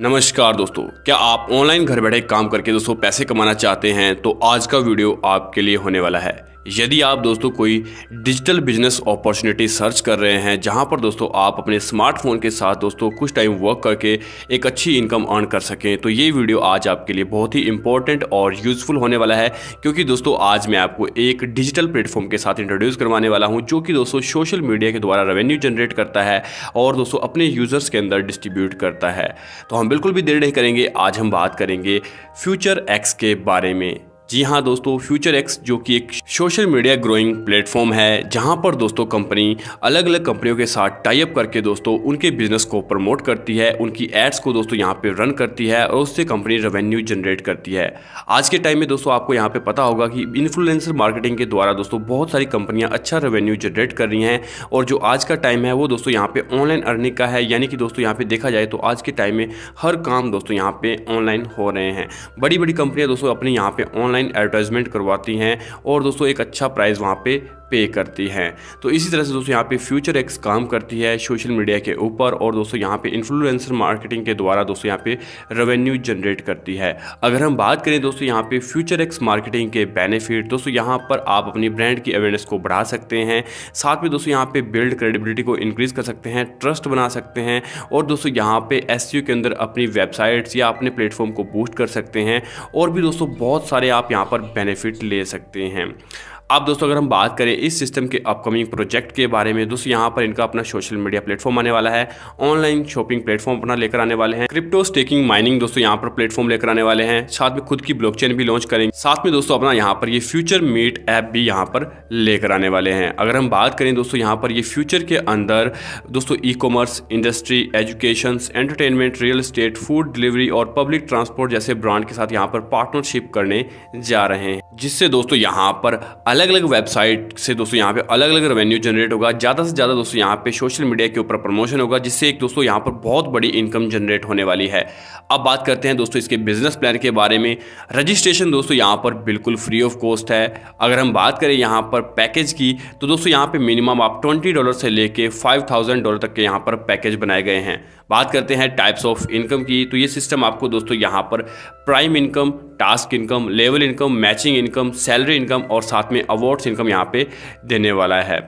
नमस्कार दोस्तों क्या आप ऑनलाइन घर बैठे काम करके दोस्तों पैसे कमाना चाहते हैं तो आज का वीडियो आपके लिए होने वाला है यदि आप दोस्तों कोई डिजिटल बिजनेस अपॉर्चुनिटी सर्च कर रहे हैं जहां पर दोस्तों आप अपने स्मार्टफोन के साथ दोस्तों कुछ टाइम वर्क करके एक अच्छी इनकम अर्न कर सकें तो ये वीडियो आज आपके लिए बहुत ही इंपॉर्टेंट और यूज़फुल होने वाला है क्योंकि दोस्तों आज मैं आपको एक डिजिटल प्लेटफॉर्म के साथ इंट्रोड्यूस करवाने वाला हूँ जो कि दोस्तों सोशल मीडिया के द्वारा रेवेन्यू जनरेट करता है और दोस्तों अपने यूज़र्स के अंदर डिस्ट्रीब्यूट करता है तो हम बिल्कुल भी देर नहीं करेंगे आज हम बात करेंगे फ्यूचर एक्स के बारे में जी हाँ दोस्तों फ्यूचर एक्स जो कि एक सोशल मीडिया ग्रोइंग प्लेटफॉर्म है जहाँ पर दोस्तों कंपनी अलग अलग कंपनियों के साथ टाइप करके दोस्तों उनके बिजनेस को प्रमोट करती है उनकी एड्स को दोस्तों यहाँ पे रन करती है और उससे कंपनी रेवेन्यू जनरेट करती है आज के टाइम में दोस्तों आपको यहाँ पर पता होगा कि इन्फ्लुएंसर मार्केटिंग के द्वारा दोस्तों बहुत सारी कंपनियाँ अच्छा रेवेन्यू जनरेट कर रही हैं और जो आज का टाइम है वो दोस्तों यहाँ पर ऑनलाइन अर्निंग का है यानी कि दोस्तों यहाँ पर देखा जाए तो आज के टाइम में हर काम दोस्तों यहाँ पर ऑनलाइन हो रहे हैं बड़ी बड़ी कंपनियाँ दोस्तों अपने यहाँ पर ऑनलाइन ऑनलाइन एडवर्टाइजमेंट करवाती हैं और दोस्तों एक अच्छा प्राइस वहाँ पर पे करती हैं तो इसी तरह से दोस्तों यहाँ पे फ्यूचर एक्स काम करती है सोशल मीडिया के ऊपर और दोस्तों यहाँ पे इन्फ्लुएंसर मार्केटिंग के द्वारा दोस्तों यहाँ पे रेवेन्यू जनरेट करती है अगर हम बात करें दोस्तों यहाँ पे फ्यूचर एक्स मार्केटिंग के बेनिफिट दोस्तों यहाँ पर आप अपनी ब्रांड की अवेयरनेस को बढ़ा सकते हैं साथ में दोस्तों यहाँ पे बिल्ड क्रेडिबिलिटी को इंक्रीज कर सकते हैं ट्रस्ट बना सकते हैं और दोस्तों यहाँ पे एस e के अंदर अपनी वेबसाइट्स या अपने प्लेटफॉर्म को बूस्ट कर सकते हैं और भी दोस्तों बहुत सारे आप यहाँ पर बेनिफिट ले सकते हैं अब दोस्तों अगर हम बात करें इस सिस्टम के अपकमिंग प्रोजेक्ट के बारे में दोस्तों यहाँ पर इनका अपना सोशल मीडिया प्लेटफॉर्म आने वाला है ऑनलाइन शॉपिंग प्लेटफॉर्म अपना लेकर आने वाले हैं क्रिप्टो स्टेकिंग माइनिंग दोस्तों यहाँ पर प्लेटफॉर्म लेकर आने वाले हैं साथ में खुद की ब्लॉक भी लॉन्च करेंगे साथ में दोस्तों अपना यहाँ पर ये फ्यूचर मीट ऐप भी यहाँ पर लेकर आने वाले हैं अगर हम बात करें दोस्तों यहाँ पर ये फ्यूचर के अंदर दोस्तों e commerce industry education entertainment real estate food delivery और पब्लिक ट्रांसपोर्ट जैसे ब्रांड के साथ यहाँ पर पार्टनरशिप करने जा रहे हैं जिससे दोस्तों यहाँ पर अलग अलग वेबसाइट से दोस्तों यहाँ पे अलग अलग रेवेन्यू जनरेट होगा ज़्यादा से ज़्यादा दोस्तों यहाँ पे सोशल मीडिया के ऊपर प्रमोशन होगा जिससे एक दोस्तों यहाँ पर बहुत बड़ी इनकम जनरेट होने वाली है अब बात करते हैं दोस्तों इसके बिजनेस प्लान के बारे में रजिस्ट्रेशन दोस्तों यहाँ पर बिल्कुल फ्री ऑफ कॉस्ट है अगर हम बात करें यहाँ पर पैकेज की तो दोस्तों यहाँ पर मिनिमम आप ट्वेंटी डॉलर से लेके फाइव डॉलर तक के यहाँ पर पैकेज बनाए गए हैं बात करते हैं टाइप्स ऑफ इनकम की तो ये सिस्टम आपको दोस्तों यहाँ पर prime income task income level income matching income salary income और साथ में अवार्ड्स इनकम यहाँ पे देने वाला है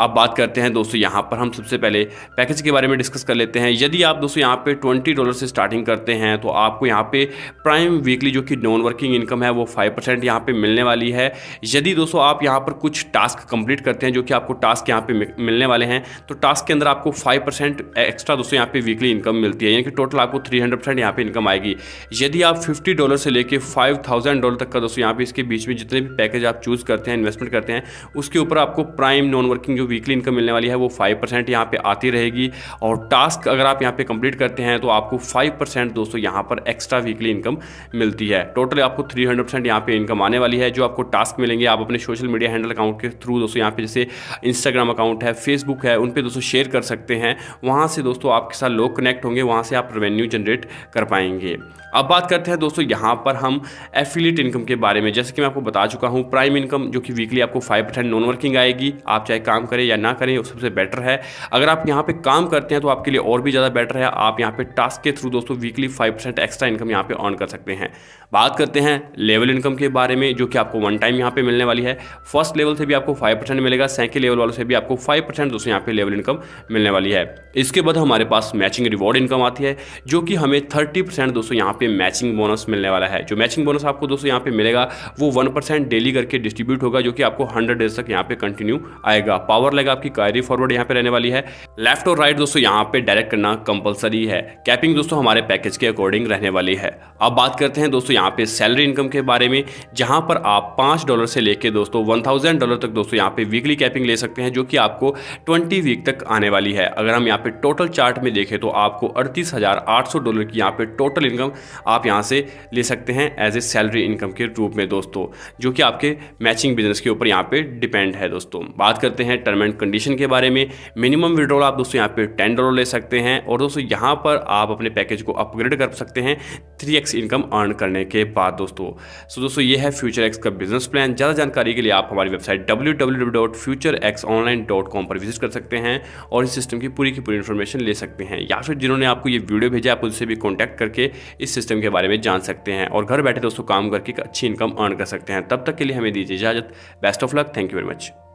अब बात करते हैं दोस्तों यहाँ पर हम सबसे पहले पैकेज के बारे में डिस्कस कर लेते हैं यदि आप दोस्तों यहाँ पे ट्वेंटी डॉलर से स्टार्टिंग करते हैं तो आपको यहाँ पे प्राइम वीकली जो कि नॉन वर्किंग इनकम है वो फाइव परसेंट यहाँ पर मिलने वाली है यदि दोस्तों आप यहाँ पर कुछ टास्क कंप्लीट करते हैं जो कि आपको टास्क यहाँ पर मिलने वाले हैं तो टास्क के अंदर आपको फाइव एक्स्ट्रा दोस्तों यहाँ पर वीकली इनकम मिलती है यानी कि टोटल आपको थ्री हंड्रेड यहाँ पर इनकम आएगी यदि आप फिफ्टी डॉलर से लेकर फाइव डॉलर तक का दोस्तों यहाँ पर इसके बीच में जितने भी पैकेज आप चूज़ करते हैं इन्वेस्टमेंट करते हैं उसके ऊपर आपको प्राइम नॉन वर्किंग जो वीकली इनकम मिलने वाली है वो फाइव परसेंट यहाँ पर आती रहेगी और टास्क अगर आप यहाँ पर कंप्लीट करते हैं तो आपको फाइव परसेंट दोस्तों यहाँ पर एक्स्ट्रा वीकली इनकम मिलती है टोटल आपको थ्री हंड्रेड परसेंट यहाँ पर इनकम आने वाली है जो आपको टास्क मिलेंगे आप अपने सोशल मीडिया हैंडल अकाउंट के थ्रू दोस्तों यहाँ पे जैसे इंस्टाग्राम अकाउंट है फेसबुक है उन पर दोस्तों शेयर कर सकते हैं वहाँ से दोस्तों आपके साथ लोग कनेक्ट होंगे वहाँ से आप रेवेन्यू जनरेट कर पाएंगे अब बात करते हैं दोस्तों यहाँ पर हम एफिलिएट इनकम के बारे में जैसे कि मैं आपको बता चुका हूँ प्राइम इनकम जो कि वीकली आपको फाइव परसेंट नॉन वर्किंग आएगी आप चाहे काम करें या ना करें सबसे बेटर है अगर आप यहाँ पे काम करते हैं तो आपके लिए और भी ज़्यादा बेटर है आप यहाँ पे टास्क के थ्रू दोस्तों weekly five percent extra income यहाँ पे अर्न कर सकते हैं बात करते हैं लेवल इनकम के बारे में जो कि आपको वन टाइम यहाँ पे मिलने वाली है फर्स्ट लेवल से भी आपको फाइव मिलेगा सेकेंड लेवल वालों से भी आपको फाइव दोस्तों यहाँ पे लेवल इनकम मिलने वाली है इसके बाद हमारे पास मैचिंग रिवॉर्ड इनकम आती है जो कि हमें थर्टी परसेंट दोस्तों यहाँ पे मैचिंग बोनस मिलने वाला है जो मैचिंग बोनस आपको दोस्तों यहाँ पे मिलेगा वो वन परसेंट डेली करके डिस्ट्रीब्यूट होगा जो कि आपको हंड्रेड डेज तक यहाँ पे कंटिन्यू आएगा पावर पावर लेगा आपकी कैरी फॉरवर्ड यहाँ पे रहने वाली है लेफ्ट और राइट दोस्तों यहाँ पे डायरेक्ट करना कंपलसरी है कैपिंग दोस्तों हमारे पैकेज के अकॉर्डिंग रहने वाली है अब बात करते हैं दोस्तों यहाँ पे सैलरी इनकम के बारे में जहाँ पर आप पाँच डॉलर से लेकर दोस्तों वन थाउजेंड डॉलर तक दोस्तों यहाँ पे वीकली कैपिंग ले सकते हैं जो कि आपको ट्वेंटी वीक तक आने वाली है अगर हम यहाँ पे टोटल चार्ट में देखें तो आपको अड़तीस हज़ार आठ सौ डॉलर की यहाँ पे टोटल इनकम आप यहाँ से ले सकते हैं एज ए सैलरी इनकम के रूप में दोस्तों जो कि आपके मैचिंग बिजनेस के ऊपर यहाँ पे डिपेंड है दोस्तों बात करते हैं एंड कंडीशन के बारे में मिनिमम विड्रॉल आप दोस्तों यहाँ पे टेन डॉलर ले सकते हैं और दोस्तों यहाँ पर आप अपने पैकेज को अपग्रेड कर सकते हैं थ्री एक्स इनकम अर्न करने के बाद दोस्तों सो दोस्तों ये है फ्यूचर एक्स का बिजनेस प्लान ज़्यादा जानकारी के लिए आप हमारी वेबसाइट डब्ल्यू पर विजिट कर सकते हैं और इस सिस्टम की पूरी की पूरी इन्फॉर्मेशन ले सकते हैं या फिर जिन्होंने आपको ये वीडियो भेजा आप उनसे भी कॉन्टैक्ट करके इस सिस्टम के बारे में जान सकते हैं और घर बैठे दोस्तों काम करके अच्छी इनकम अर्न कर सकते हैं तब तक के लिए हमें दीजिए इजाज़त best of luck thank you very much